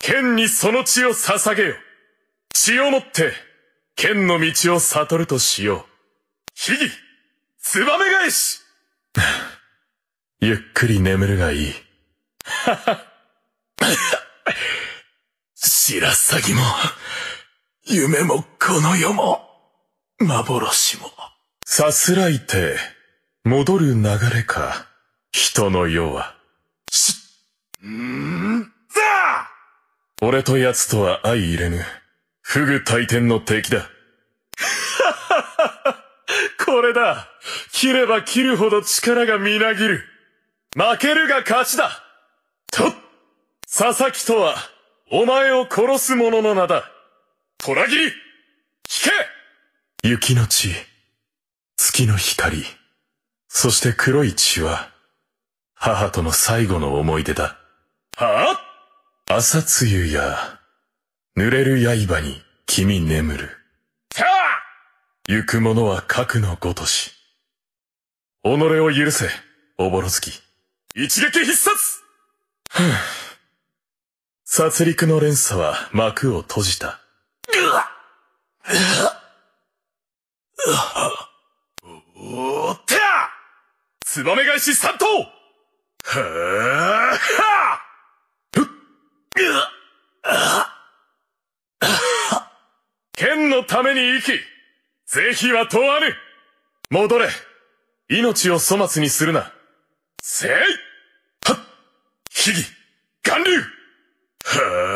剣にその血を捧げよ。血をもって、剣の道を悟るとしよう。秘技、ツバメ返し ゆっくり眠るがいい。はは。白鷺も、夢もこの世も、幻も。さすらいて、戻る流れか、人の世は。し、んだ俺と奴とは相入れぬ、フグ大天の敵だ。これだ切れば切るほど力がみなぎる負けるが勝ちだと佐々木とは、お前を殺す者の名だ虎切り聞け雪の地。月の光、そして黒い血は、母との最後の思い出だ。はあ朝露や、濡れる刃に君眠る。さあ行く者は核のごとし。己を許せ、おぼろ月。一撃必殺ふぅ。殺戮の連鎖は幕を閉じた。うわっうわっうわっツバメ返し殺到はあは剣のために生き、是非は問わぬ戻れ命を粗末にするなせいはっ流はあ